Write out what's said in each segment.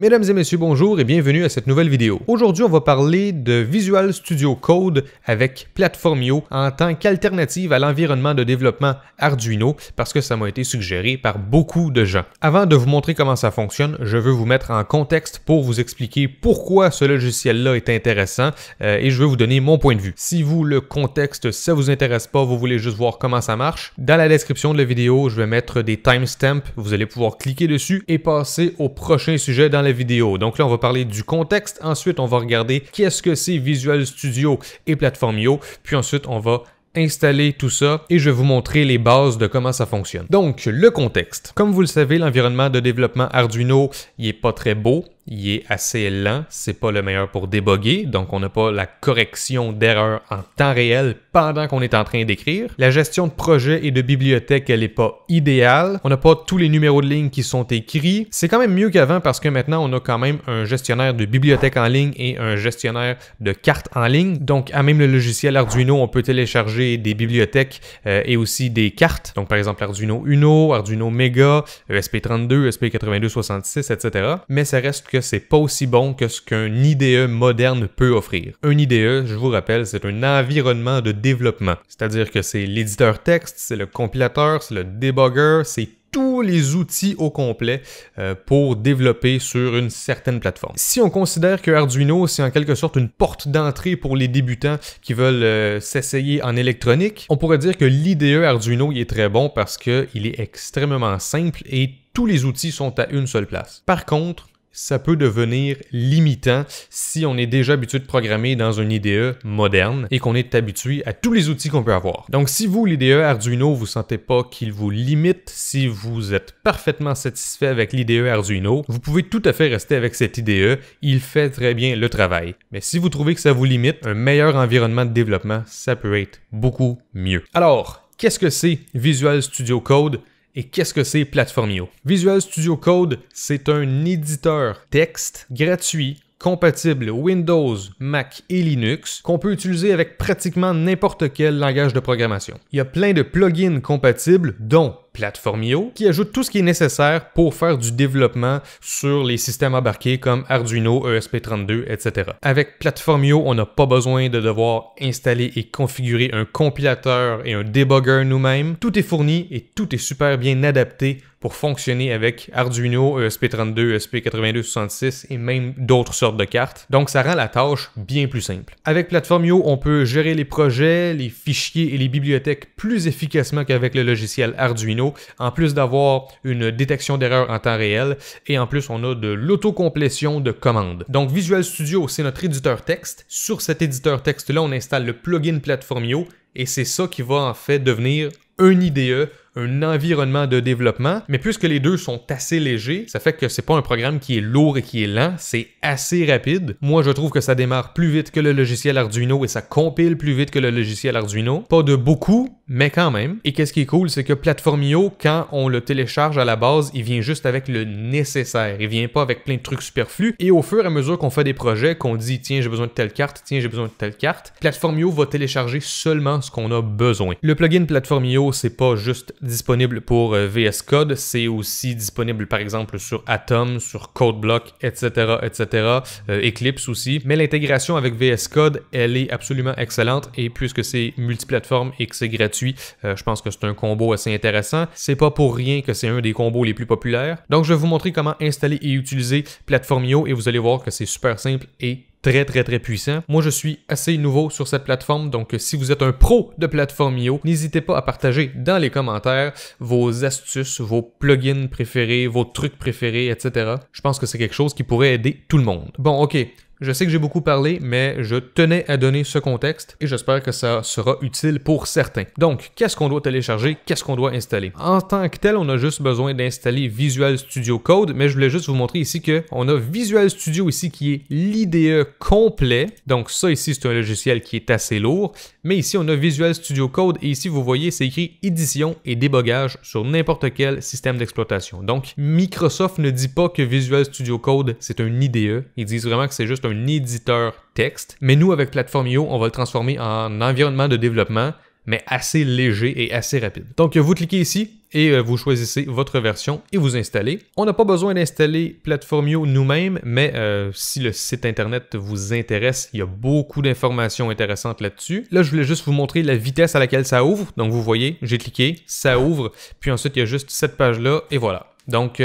Mesdames et messieurs, bonjour et bienvenue à cette nouvelle vidéo. Aujourd'hui, on va parler de Visual Studio Code avec Platformio en tant qu'alternative à l'environnement de développement Arduino parce que ça m'a été suggéré par beaucoup de gens. Avant de vous montrer comment ça fonctionne, je veux vous mettre en contexte pour vous expliquer pourquoi ce logiciel-là est intéressant euh, et je veux vous donner mon point de vue. Si vous, le contexte, ça vous intéresse pas, vous voulez juste voir comment ça marche, dans la description de la vidéo, je vais mettre des timestamps, vous allez pouvoir cliquer dessus et passer au prochain sujet dans vidéo. Donc là, on va parler du contexte. Ensuite, on va regarder qu'est-ce que c'est Visual Studio et PlatformIO. Puis ensuite, on va installer tout ça et je vais vous montrer les bases de comment ça fonctionne. Donc, le contexte. Comme vous le savez, l'environnement de développement Arduino, il est pas très beau il est assez lent, c'est pas le meilleur pour déboguer, donc on n'a pas la correction d'erreurs en temps réel pendant qu'on est en train d'écrire. La gestion de projet et de bibliothèque, elle n'est pas idéale. On n'a pas tous les numéros de ligne qui sont écrits. C'est quand même mieux qu'avant parce que maintenant on a quand même un gestionnaire de bibliothèque en ligne et un gestionnaire de cartes en ligne. Donc à même le logiciel Arduino, on peut télécharger des bibliothèques euh, et aussi des cartes. Donc par exemple Arduino Uno, Arduino Mega, ESP32, ESP8266, etc. Mais ça reste c'est pas aussi bon que ce qu'un IDE moderne peut offrir. Un IDE, je vous rappelle, c'est un environnement de développement. C'est-à-dire que c'est l'éditeur texte, c'est le compilateur, c'est le debugger, c'est tous les outils au complet euh, pour développer sur une certaine plateforme. Si on considère que Arduino, c'est en quelque sorte une porte d'entrée pour les débutants qui veulent euh, s'essayer en électronique, on pourrait dire que l'IDE Arduino est très bon parce qu'il est extrêmement simple et tous les outils sont à une seule place. Par contre, ça peut devenir limitant si on est déjà habitué de programmer dans un IDE moderne et qu'on est habitué à tous les outils qu'on peut avoir. Donc si vous, l'IDE Arduino, vous sentez pas qu'il vous limite, si vous êtes parfaitement satisfait avec l'IDE Arduino, vous pouvez tout à fait rester avec cette IDE, il fait très bien le travail. Mais si vous trouvez que ça vous limite, un meilleur environnement de développement, ça peut être beaucoup mieux. Alors, qu'est-ce que c'est Visual Studio Code et qu'est-ce que c'est Platformio? Visual Studio Code, c'est un éditeur texte gratuit compatible Windows, Mac et Linux qu'on peut utiliser avec pratiquement n'importe quel langage de programmation. Il y a plein de plugins compatibles dont Platformio, qui ajoute tout ce qui est nécessaire pour faire du développement sur les systèmes embarqués comme Arduino, ESP32, etc. Avec Platformio, on n'a pas besoin de devoir installer et configurer un compilateur et un debugger nous-mêmes. Tout est fourni et tout est super bien adapté pour fonctionner avec Arduino, e e ESP32, ESP8266 et même d'autres sortes de cartes. Donc ça rend la tâche bien plus simple. Avec Platformio, on peut gérer les projets, les fichiers et les bibliothèques plus efficacement qu'avec le logiciel Arduino en plus d'avoir une détection d'erreur en temps réel, et en plus on a de l'autocomplétion de commandes. Donc Visual Studio, c'est notre éditeur texte. Sur cet éditeur texte-là, on installe le plugin Platformio, et c'est ça qui va en fait devenir un IDE, un environnement de développement, mais puisque les deux sont assez légers, ça fait que c'est pas un programme qui est lourd et qui est lent, c'est assez rapide. Moi, je trouve que ça démarre plus vite que le logiciel Arduino et ça compile plus vite que le logiciel Arduino. Pas de beaucoup, mais quand même. Et qu'est-ce qui est cool, c'est que Platformio, quand on le télécharge à la base, il vient juste avec le nécessaire. Il vient pas avec plein de trucs superflus. Et au fur et à mesure qu'on fait des projets, qu'on dit tiens, j'ai besoin de telle carte, tiens, j'ai besoin de telle carte, Platformio va télécharger seulement ce qu'on a besoin. Le plugin Platformio c'est pas juste disponible pour euh, VS Code, c'est aussi disponible par exemple sur Atom, sur CodeBlock, etc., etc., euh, Eclipse aussi. Mais l'intégration avec VS Code, elle est absolument excellente et puisque c'est multiplateforme et que c'est gratuit, euh, je pense que c'est un combo assez intéressant. C'est pas pour rien que c'est un des combos les plus populaires. Donc je vais vous montrer comment installer et utiliser Platformio et vous allez voir que c'est super simple et très très très puissant. Moi je suis assez nouveau sur cette plateforme, donc si vous êtes un pro de plateforme IO, n'hésitez pas à partager dans les commentaires vos astuces, vos plugins préférés, vos trucs préférés, etc. Je pense que c'est quelque chose qui pourrait aider tout le monde. Bon ok, je sais que j'ai beaucoup parlé, mais je tenais à donner ce contexte et j'espère que ça sera utile pour certains. Donc, qu'est-ce qu'on doit télécharger, qu'est-ce qu'on doit installer En tant que tel, on a juste besoin d'installer Visual Studio Code, mais je voulais juste vous montrer ici que on a Visual Studio ici qui est l'IDE complet. Donc ça ici, c'est un logiciel qui est assez lourd, mais ici on a Visual Studio Code et ici vous voyez, c'est écrit édition et débogage sur n'importe quel système d'exploitation. Donc Microsoft ne dit pas que Visual Studio Code c'est un IDE, ils disent vraiment que c'est juste un éditeur texte. Mais nous, avec Platformio, on va le transformer en environnement de développement, mais assez léger et assez rapide. Donc, euh, vous cliquez ici et euh, vous choisissez votre version et vous installez. On n'a pas besoin d'installer Platformio nous-mêmes, mais euh, si le site internet vous intéresse, il y a beaucoup d'informations intéressantes là-dessus. Là, je voulais juste vous montrer la vitesse à laquelle ça ouvre. Donc, vous voyez, j'ai cliqué, ça ouvre, puis ensuite, il y a juste cette page-là et voilà. Donc,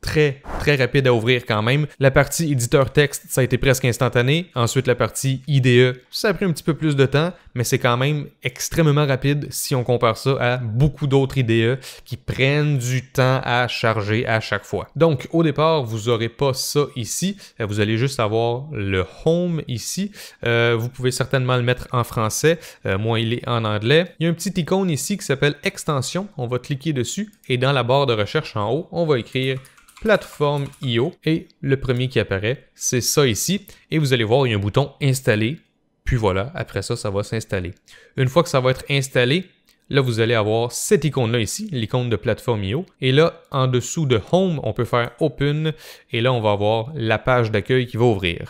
très très rapide à ouvrir quand même. La partie éditeur texte, ça a été presque instantané. Ensuite, la partie IDE, ça a pris un petit peu plus de temps, mais c'est quand même extrêmement rapide si on compare ça à beaucoup d'autres IDE qui prennent du temps à charger à chaque fois. Donc, au départ, vous n'aurez pas ça ici. Euh, vous allez juste avoir le Home ici. Euh, vous pouvez certainement le mettre en français. Euh, moi, il est en anglais. Il y a une petite icône ici qui s'appelle Extension. On va cliquer dessus et dans la barre de recherche en haut, on va écrire plateforme IO. Et le premier qui apparaît, c'est ça ici. Et vous allez voir, il y a un bouton installer. Puis voilà, après ça, ça va s'installer. Une fois que ça va être installé, là, vous allez avoir cette icône-là ici, l'icône de plateforme IO. Et là, en dessous de Home, on peut faire Open. Et là, on va avoir la page d'accueil qui va ouvrir.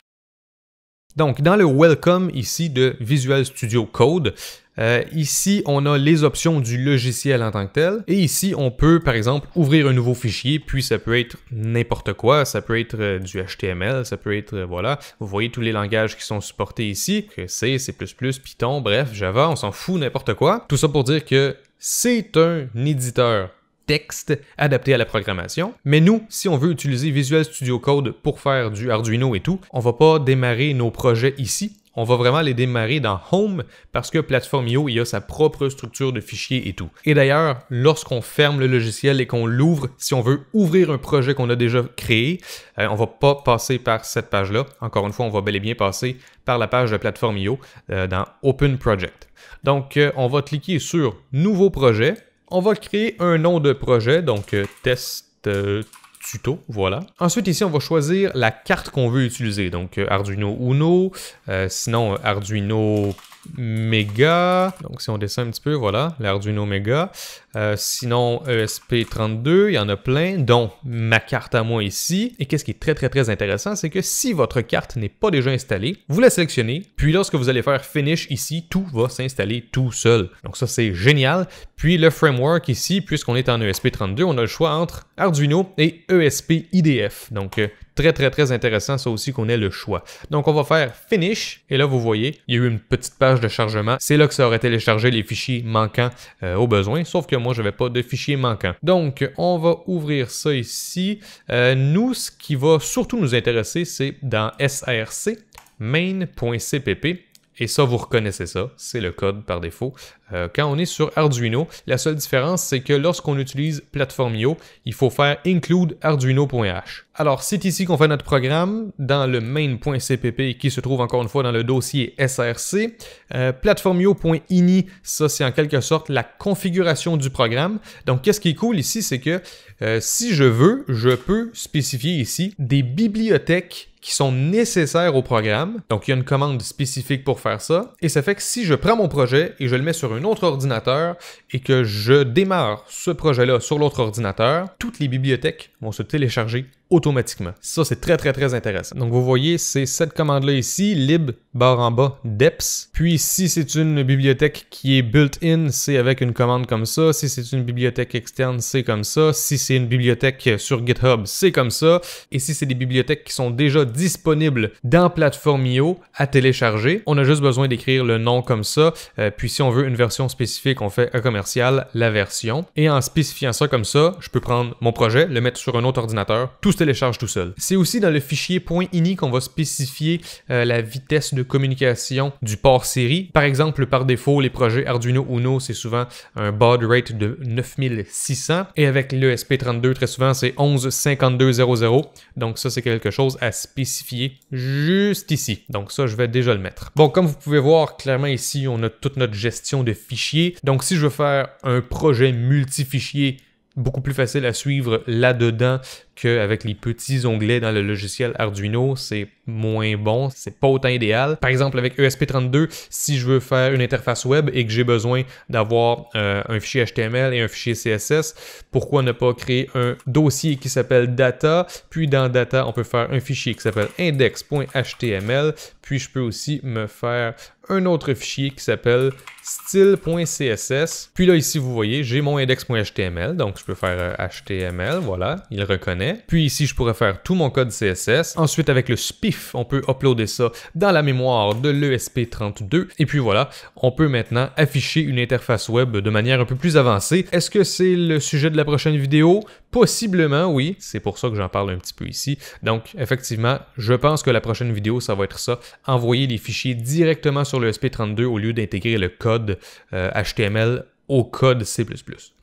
Donc, dans le Welcome ici de Visual Studio Code, euh, ici, on a les options du logiciel en tant que tel. Et ici, on peut, par exemple, ouvrir un nouveau fichier, puis ça peut être n'importe quoi. Ça peut être euh, du HTML, ça peut être, euh, voilà. Vous voyez tous les langages qui sont supportés ici, C, C++, Python, bref, Java, on s'en fout, n'importe quoi. Tout ça pour dire que c'est un éditeur texte adapté à la programmation. Mais nous, si on veut utiliser Visual Studio Code pour faire du Arduino et tout, on va pas démarrer nos projets ici on va vraiment les démarrer dans Home parce que Platform.io, il a sa propre structure de fichiers et tout. Et d'ailleurs, lorsqu'on ferme le logiciel et qu'on l'ouvre, si on veut ouvrir un projet qu'on a déjà créé, on euh, on va pas passer par cette page-là. Encore une fois, on va bel et bien passer par la page de Platform.io euh, dans Open Project. Donc, euh, on va cliquer sur Nouveau projet. On va créer un nom de projet, donc test voilà. Ensuite ici, on va choisir la carte qu'on veut utiliser, donc euh, Arduino Uno, euh, sinon euh, Arduino Mega. Donc, si on descend un petit peu, voilà, l'Arduino Mega. Euh, sinon, ESP32, il y en a plein, dont ma carte à moi ici. Et qu'est-ce qui est très, très, très intéressant, c'est que si votre carte n'est pas déjà installée, vous la sélectionnez, puis lorsque vous allez faire Finish ici, tout va s'installer tout seul. Donc, ça, c'est génial. Puis, le framework ici, puisqu'on est en ESP32, on a le choix entre Arduino et ESP IDF. Donc, euh, Très, très, très intéressant, ça aussi, qu'on ait le choix. Donc, on va faire Finish. Et là, vous voyez, il y a eu une petite page de chargement. C'est là que ça aurait téléchargé les fichiers manquants euh, au besoin. Sauf que moi, je n'avais pas de fichiers manquants. Donc, on va ouvrir ça ici. Euh, nous, ce qui va surtout nous intéresser, c'est dans SRC, main.cpp. Et ça, vous reconnaissez ça, c'est le code par défaut. Euh, quand on est sur Arduino, la seule différence, c'est que lorsqu'on utilise Platformio, il faut faire include arduino.h. Alors, c'est ici qu'on fait notre programme, dans le main.cpp qui se trouve encore une fois dans le dossier SRC. Euh, Platformio.ini, ça c'est en quelque sorte la configuration du programme. Donc, qu'est-ce qui est cool ici, c'est que euh, si je veux, je peux spécifier ici des bibliothèques qui sont nécessaires au programme. Donc, il y a une commande spécifique pour faire ça. Et ça fait que si je prends mon projet et je le mets sur un autre ordinateur et que je démarre ce projet-là sur l'autre ordinateur, toutes les bibliothèques vont se télécharger automatiquement. Ça, c'est très, très, très intéressant. Donc, vous voyez, c'est cette commande-là ici, lib, barre en bas, deps. Puis, si c'est une bibliothèque qui est built-in, c'est avec une commande comme ça. Si c'est une bibliothèque externe, c'est comme ça. Si c'est une bibliothèque sur GitHub, c'est comme ça. Et si c'est des bibliothèques qui sont déjà disponibles dans Platformio à télécharger, on a juste besoin d'écrire le nom comme ça. Euh, puis, si on veut une version spécifique, on fait un commercial, la version. Et en spécifiant ça comme ça, je peux prendre mon projet, le mettre sur un autre ordinateur, tout télécharge tout seul. C'est aussi dans le fichier .ini qu'on va spécifier euh, la vitesse de communication du port série. Par exemple, par défaut, les projets Arduino Uno, c'est souvent un baud rate de 9600 et avec l'ESP32, très souvent, c'est 115200. Donc ça, c'est quelque chose à spécifier juste ici. Donc ça, je vais déjà le mettre. Bon, comme vous pouvez voir, clairement ici, on a toute notre gestion de fichiers. Donc si je veux faire un projet multi multifichier, beaucoup plus facile à suivre là-dedans qu'avec les petits onglets dans le logiciel Arduino, c'est moins bon, c'est pas autant idéal. Par exemple, avec ESP32, si je veux faire une interface web et que j'ai besoin d'avoir euh, un fichier HTML et un fichier CSS, pourquoi ne pas créer un dossier qui s'appelle data, puis dans data, on peut faire un fichier qui s'appelle index.html, puis je peux aussi me faire un autre fichier qui s'appelle style.css. Puis là, ici, vous voyez, j'ai mon index.html, donc je peux faire HTML, euh, voilà, il reconnaît. Puis ici, je pourrais faire tout mon code CSS. Ensuite, avec le SPIF, on peut uploader ça dans la mémoire de l'ESP32. Et puis voilà, on peut maintenant afficher une interface web de manière un peu plus avancée. Est-ce que c'est le sujet de la prochaine vidéo? Possiblement, oui. C'est pour ça que j'en parle un petit peu ici. Donc, effectivement, je pense que la prochaine vidéo, ça va être ça. Envoyer les fichiers directement sur lesp 32 au lieu d'intégrer le code HTML euh, au code C++.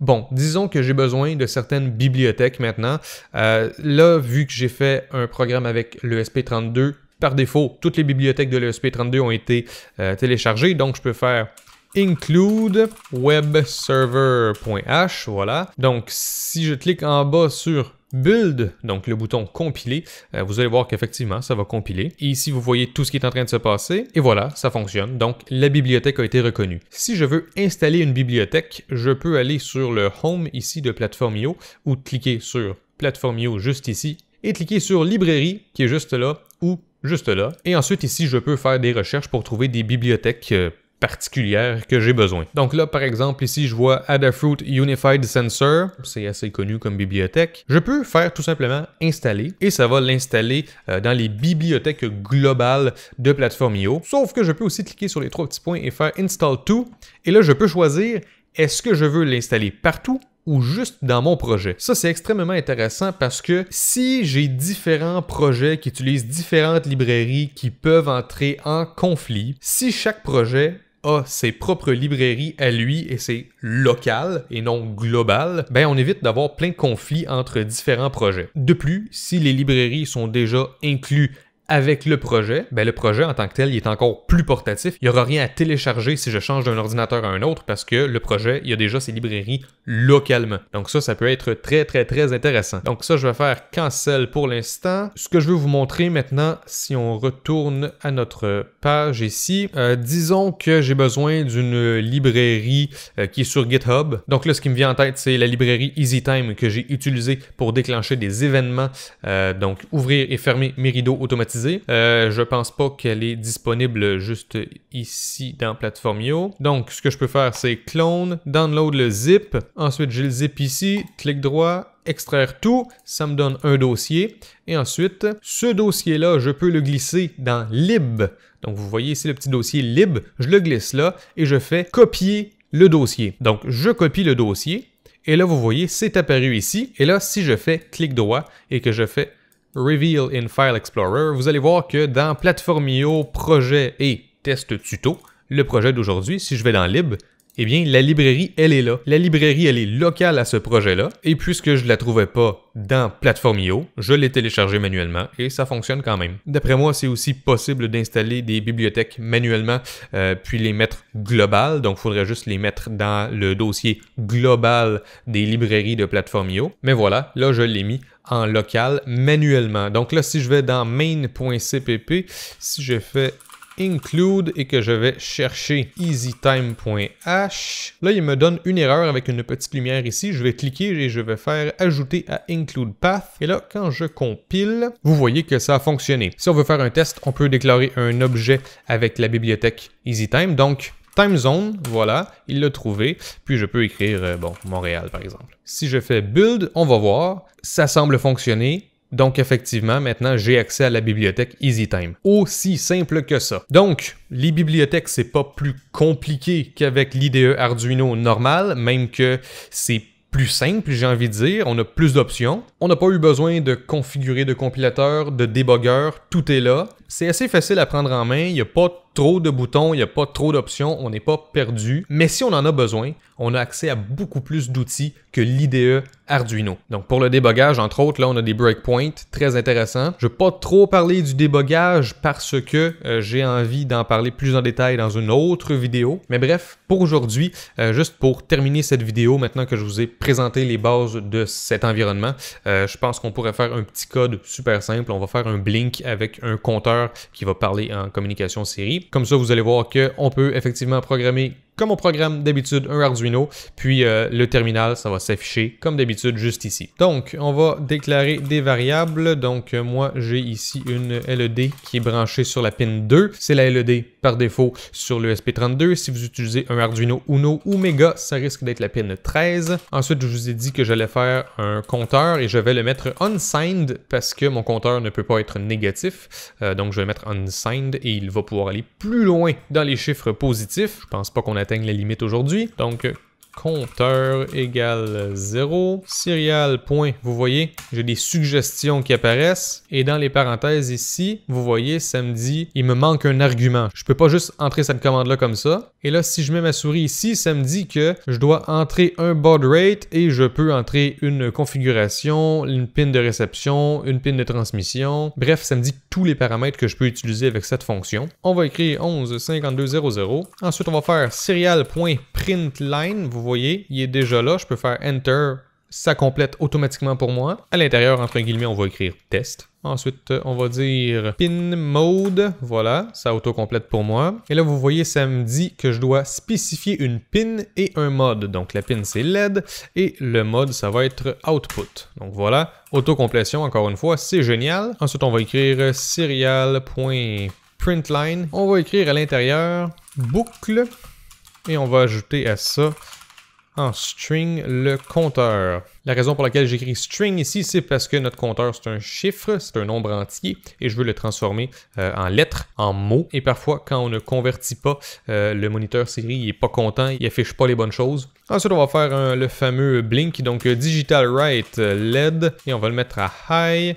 Bon, disons que j'ai besoin de certaines bibliothèques maintenant. Euh, là, vu que j'ai fait un programme avec l'ESP32, par défaut, toutes les bibliothèques de l'ESP32 ont été euh, téléchargées, donc je peux faire include webserver.h, voilà. Donc, si je clique en bas sur Build, donc le bouton compiler, euh, vous allez voir qu'effectivement, ça va compiler. Et ici, vous voyez tout ce qui est en train de se passer. Et voilà, ça fonctionne. Donc, la bibliothèque a été reconnue. Si je veux installer une bibliothèque, je peux aller sur le Home ici de Platformio ou cliquer sur Platformio juste ici et cliquer sur Librairie qui est juste là ou juste là. Et ensuite, ici, je peux faire des recherches pour trouver des bibliothèques euh, particulière que j'ai besoin. Donc là, par exemple, ici, je vois Adafruit Unified Sensor, c'est assez connu comme bibliothèque. Je peux faire tout simplement installer et ça va l'installer euh, dans les bibliothèques globales de plateforme IO. Sauf que je peux aussi cliquer sur les trois petits points et faire Install tout. Et là, je peux choisir est-ce que je veux l'installer partout ou juste dans mon projet. Ça, c'est extrêmement intéressant parce que si j'ai différents projets qui utilisent différentes librairies qui peuvent entrer en conflit, si chaque projet a ses propres librairies à lui et c'est local et non global, ben on évite d'avoir plein de conflits entre différents projets. De plus, si les librairies sont déjà incluses avec le projet, ben, le projet en tant que tel, il est encore plus portatif. Il n'y aura rien à télécharger si je change d'un ordinateur à un autre parce que le projet, il y a déjà ses librairies localement. Donc ça, ça peut être très, très, très intéressant. Donc ça, je vais faire cancel pour l'instant. Ce que je veux vous montrer maintenant, si on retourne à notre page ici, euh, disons que j'ai besoin d'une librairie euh, qui est sur GitHub. Donc là, ce qui me vient en tête, c'est la librairie EasyTime que j'ai utilisée pour déclencher des événements. Euh, donc ouvrir et fermer mes rideaux automatiquement euh, je pense pas qu'elle est disponible juste ici dans Platformio. Donc, ce que je peux faire, c'est clone, download le zip. Ensuite, j'ai le zip ici, clic droit, extraire tout, ça me donne un dossier. Et ensuite, ce dossier-là, je peux le glisser dans lib. Donc, vous voyez ici le petit dossier lib. Je le glisse là et je fais copier le dossier. Donc, je copie le dossier. Et là, vous voyez, c'est apparu ici. Et là, si je fais clic droit et que je fais Reveal in File Explorer, vous allez voir que dans Platformio, Projet et Test Tuto, le projet d'aujourd'hui, si je vais dans Lib, eh bien, la librairie, elle est là. La librairie, elle est locale à ce projet-là. Et puisque je ne la trouvais pas dans Platformio, je l'ai téléchargée manuellement et ça fonctionne quand même. D'après moi, c'est aussi possible d'installer des bibliothèques manuellement euh, puis les mettre global. Donc, il faudrait juste les mettre dans le dossier global des librairies de Platformio. Mais voilà, là, je l'ai mis en local manuellement. Donc là, si je vais dans main.cpp, si je fais include et que je vais chercher easytime.h. Là, il me donne une erreur avec une petite lumière ici. Je vais cliquer et je vais faire ajouter à include path. Et là, quand je compile, vous voyez que ça a fonctionné. Si on veut faire un test, on peut déclarer un objet avec la bibliothèque easytime. Donc, Time zone, voilà, il l'a trouvé. Puis je peux écrire, euh, bon, Montréal par exemple. Si je fais build, on va voir, ça semble fonctionner. Donc effectivement, maintenant j'ai accès à la bibliothèque EasyTime. Aussi simple que ça. Donc, les bibliothèques, c'est pas plus compliqué qu'avec l'IDE Arduino normal, même que c'est plus simple, j'ai envie de dire. On a plus d'options. On n'a pas eu besoin de configurer de compilateur, de débogueur. Tout est là. C'est assez facile à prendre en main. Il n'y a pas trop de boutons, il n'y a pas trop d'options, on n'est pas perdu. Mais si on en a besoin, on a accès à beaucoup plus d'outils que l'IDE Arduino. Donc pour le débogage, entre autres, là on a des breakpoints, très intéressants. Je ne vais pas trop parler du débogage parce que euh, j'ai envie d'en parler plus en détail dans une autre vidéo. Mais bref, pour aujourd'hui, euh, juste pour terminer cette vidéo, maintenant que je vous ai présenté les bases de cet environnement, euh, je pense qu'on pourrait faire un petit code super simple. On va faire un blink avec un compteur qui va parler en communication série. Comme ça, vous allez voir qu'on peut effectivement programmer comme on programme d'habitude un Arduino, puis euh, le terminal, ça va s'afficher comme d'habitude juste ici. Donc, on va déclarer des variables. Donc, euh, moi, j'ai ici une LED qui est branchée sur la pin 2. C'est la LED par défaut sur le SP32. Si vous utilisez un Arduino Uno ou Mega, ça risque d'être la pin 13. Ensuite, je vous ai dit que j'allais faire un compteur et je vais le mettre unsigned parce que mon compteur ne peut pas être négatif. Euh, donc, je vais mettre unsigned et il va pouvoir aller plus loin dans les chiffres positifs. Je pense pas qu'on atteigne la limite aujourd'hui. Donc, compteur égale 0. Serial point, vous voyez, j'ai des suggestions qui apparaissent. Et dans les parenthèses ici, vous voyez, ça me dit, il me manque un argument. Je peux pas juste entrer cette commande-là comme ça. Et là, si je mets ma souris ici, ça me dit que je dois entrer un baud rate et je peux entrer une configuration, une pin de réception, une pin de transmission. Bref, ça me dit tous les paramètres que je peux utiliser avec cette fonction. On va écrire 11 Ensuite, on va faire serial.println. Vous voyez, il est déjà là. Je peux faire Enter. Ça complète automatiquement pour moi. À l'intérieur, entre guillemets, on va écrire test. Ensuite, on va dire pin mode. Voilà, ça autocomplète pour moi. Et là, vous voyez, ça me dit que je dois spécifier une pin et un mode. Donc, la pin, c'est LED et le mode, ça va être output. Donc, voilà, autocomplétion, encore une fois, c'est génial. Ensuite, on va écrire serial.printline. On va écrire à l'intérieur boucle et on va ajouter à ça en string le compteur. La raison pour laquelle j'écris string ici, c'est parce que notre compteur, c'est un chiffre, c'est un nombre entier, et je veux le transformer euh, en lettres, en mots. Et parfois, quand on ne convertit pas, euh, le moniteur série est pas content, il affiche pas les bonnes choses. Ensuite, on va faire le fameux blink, donc euh, digital write LED, et on va le mettre à high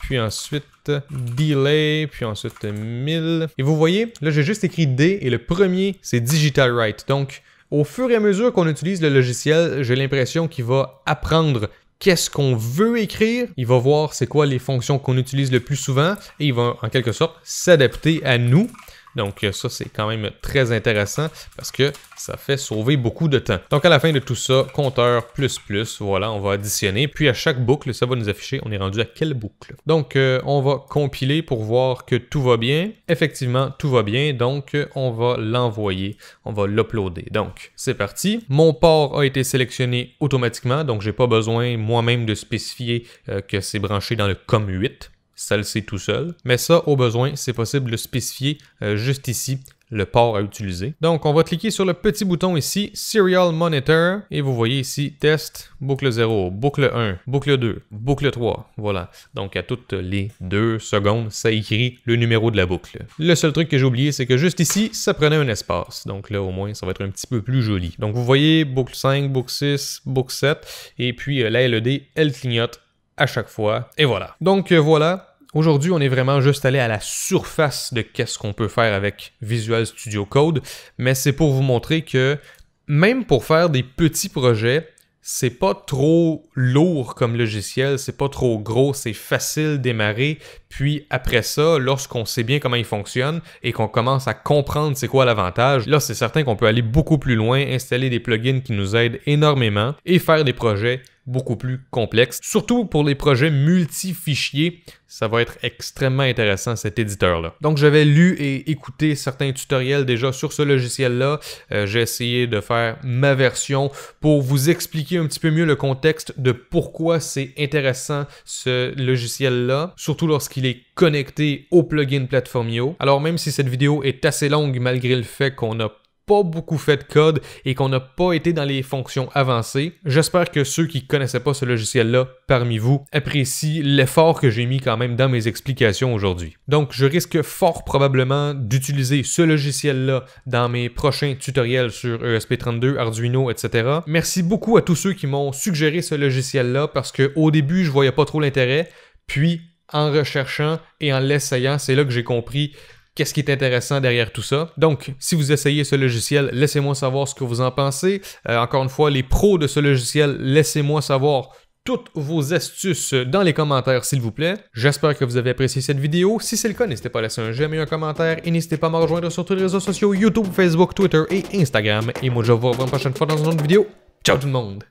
puis ensuite delay, puis ensuite 1000. Et vous voyez, là j'ai juste écrit D et le premier c'est digital write. Donc au fur et à mesure qu'on utilise le logiciel, j'ai l'impression qu'il va apprendre qu'est-ce qu'on veut écrire, il va voir c'est quoi les fonctions qu'on utilise le plus souvent et il va en quelque sorte s'adapter à nous. Donc euh, ça, c'est quand même très intéressant parce que ça fait sauver beaucoup de temps. Donc à la fin de tout ça, compteur plus plus, voilà, on va additionner. Puis à chaque boucle, ça va nous afficher on est rendu à quelle boucle. Donc euh, on va compiler pour voir que tout va bien. Effectivement, tout va bien, donc on va l'envoyer, on va l'uploader. Donc c'est parti. Mon port a été sélectionné automatiquement, donc j'ai pas besoin moi-même de spécifier euh, que c'est branché dans le COM8 ça le sait tout seul. Mais ça, au besoin, c'est possible de spécifier euh, juste ici le port à utiliser. Donc, on va cliquer sur le petit bouton ici, Serial Monitor, et vous voyez ici, test, boucle 0, boucle 1, boucle 2, boucle 3, voilà. Donc, à toutes les deux secondes, ça écrit le numéro de la boucle. Le seul truc que j'ai oublié, c'est que juste ici, ça prenait un espace. Donc là, au moins, ça va être un petit peu plus joli. Donc, vous voyez, boucle 5, boucle 6, boucle 7, et puis euh, la LED, elle clignote à chaque fois, et voilà. Donc, euh, voilà, Aujourd'hui, on est vraiment juste allé à la surface de qu'est-ce qu'on peut faire avec Visual Studio Code, mais c'est pour vous montrer que même pour faire des petits projets, c'est pas trop lourd comme logiciel, c'est pas trop gros, c'est facile démarrer, puis après ça, lorsqu'on sait bien comment il fonctionne et qu'on commence à comprendre c'est quoi l'avantage, là c'est certain qu'on peut aller beaucoup plus loin, installer des plugins qui nous aident énormément et faire des projets beaucoup plus complexes. Surtout pour les projets multi-fichiers, ça va être extrêmement intéressant cet éditeur-là. Donc j'avais lu et écouté certains tutoriels déjà sur ce logiciel-là. Euh, j'ai essayé de faire ma version pour vous expliquer un petit peu mieux le contexte de pourquoi c'est intéressant ce logiciel-là, surtout lorsqu'il il est connecté au plugin Platformio. Alors même si cette vidéo est assez longue malgré le fait qu'on n'a pas beaucoup fait de code et qu'on n'a pas été dans les fonctions avancées. J'espère que ceux qui connaissaient pas ce logiciel-là parmi vous apprécient l'effort que j'ai mis quand même dans mes explications aujourd'hui. Donc, je risque fort probablement d'utiliser ce logiciel-là dans mes prochains tutoriels sur ESP32, Arduino, etc. Merci beaucoup à tous ceux qui m'ont suggéré ce logiciel-là parce qu'au début, je voyais pas trop l'intérêt. Puis, en recherchant et en l'essayant, c'est là que j'ai compris qu'est-ce qui est intéressant derrière tout ça. Donc, si vous essayez ce logiciel, laissez-moi savoir ce que vous en pensez. Euh, encore une fois, les pros de ce logiciel, laissez-moi savoir toutes vos astuces dans les commentaires, s'il vous plaît. J'espère que vous avez apprécié cette vidéo. Si c'est le cas, n'hésitez pas à laisser un j'aime et un commentaire. Et n'hésitez pas à me rejoindre sur tous les réseaux sociaux, YouTube, Facebook, Twitter et Instagram. Et moi, je vous revois une prochaine fois dans une autre vidéo. Ciao tout le monde!